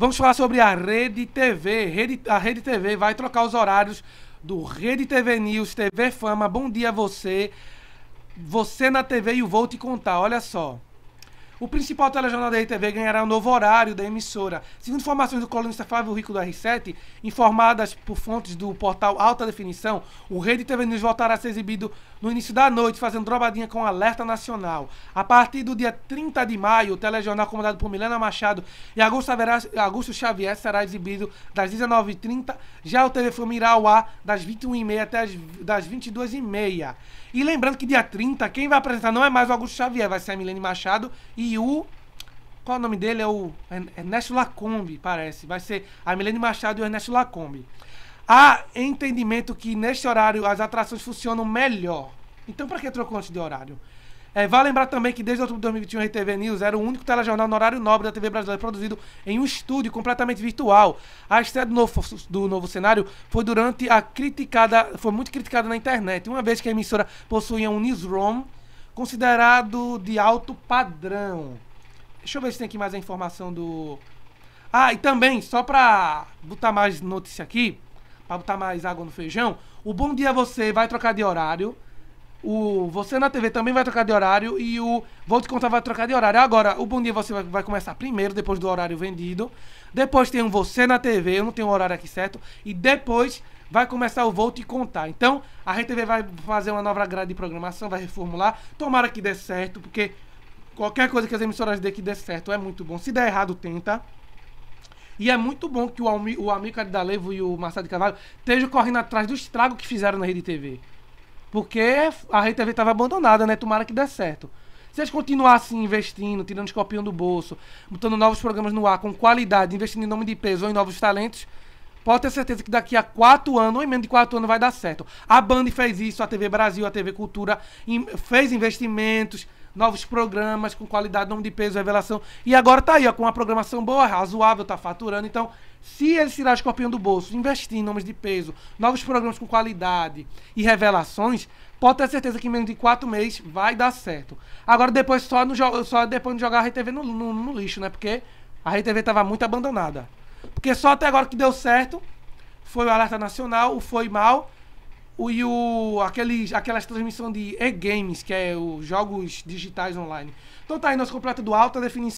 Vamos falar sobre a Rede TV. Rede, a Rede TV vai trocar os horários do Rede TV News, TV Fama. Bom dia a você. Você na TV e o Vou Te Contar. Olha só. O principal telejornal da RTV ganhará um novo horário da emissora. Segundo informações do colunista Flávio Rico do R7, informadas por fontes do portal Alta Definição, o Rede TV News voltará a ser exibido no início da noite, fazendo drobadinha com alerta nacional. A partir do dia 30 de maio, o telejornal comandado por Milena Machado e Augusto, Xavier será exibido das 19h30. Já o TV Fama irá ao ar das 21h30 até as, das 22h30. E lembrando que dia 30, quem vai apresentar não é mais o Augusto Xavier, vai ser a Milene Machado e o. Qual o nome dele? É o Ernesto Lacombe, parece. Vai ser a Milene Machado e o Ernesto Lacombe. Há entendimento que neste horário as atrações funcionam melhor. Então, para que trocou antes de horário? É, vale lembrar também que desde outubro de 2021 a RTV News era o único telejornal no horário nobre da TV brasileira produzido em um estúdio completamente virtual. A estreia do novo, do novo cenário foi durante a criticada, foi muito criticada na internet, uma vez que a emissora possuía um newsroom Considerado de alto padrão. Deixa eu ver se tem aqui mais a informação do. Ah, e também, só pra botar mais notícia aqui, pra botar mais água no feijão, o Bom Dia Você vai trocar de horário. O Você na TV também vai trocar de horário e o Vou Te Contar vai trocar de horário. Agora, o Bom Dia Você vai, vai começar primeiro, depois do horário vendido. Depois tem um Você na TV, eu não tenho o horário aqui certo. E depois vai começar o Vou e Contar. Então, a RTV vai fazer uma nova grade de programação, vai reformular. Tomara que dê certo, porque qualquer coisa que as emissoras dê que dê certo é muito bom. Se der errado, tenta. E é muito bom que o, Almi, o Amílcar D'Alevo e o Marcelo de Carvalho estejam correndo atrás do estrago que fizeram na Rede TV. Porque a Rede TV estava abandonada, né? Tomara que dê certo. Se eles continuarem assim, investindo, tirando escorpião do bolso, botando novos programas no ar com qualidade, investindo em nome de peso ou em novos talentos, Pode ter certeza que daqui a quatro anos, ou em menos de quatro anos, vai dar certo. A Band fez isso, a TV Brasil, a TV Cultura fez investimentos, novos programas com qualidade, nome de peso, revelação. E agora tá aí, ó, com uma programação boa, razoável, tá faturando. Então, se eles tirar o escorpião do bolso, investir em nomes de peso, novos programas com qualidade e revelações, pode ter certeza que em menos de quatro meses vai dar certo. Agora, depois só, no, só depois de jogar a RTV no, no, no lixo, né? Porque a RTV tava muito abandonada. Porque só até agora que deu certo foi o Alerta Nacional, o Foi Mal o, e o, aqueles, aquelas transmissões de e-games, que é os jogos digitais online. Então tá aí, nosso completo do Alta Definição.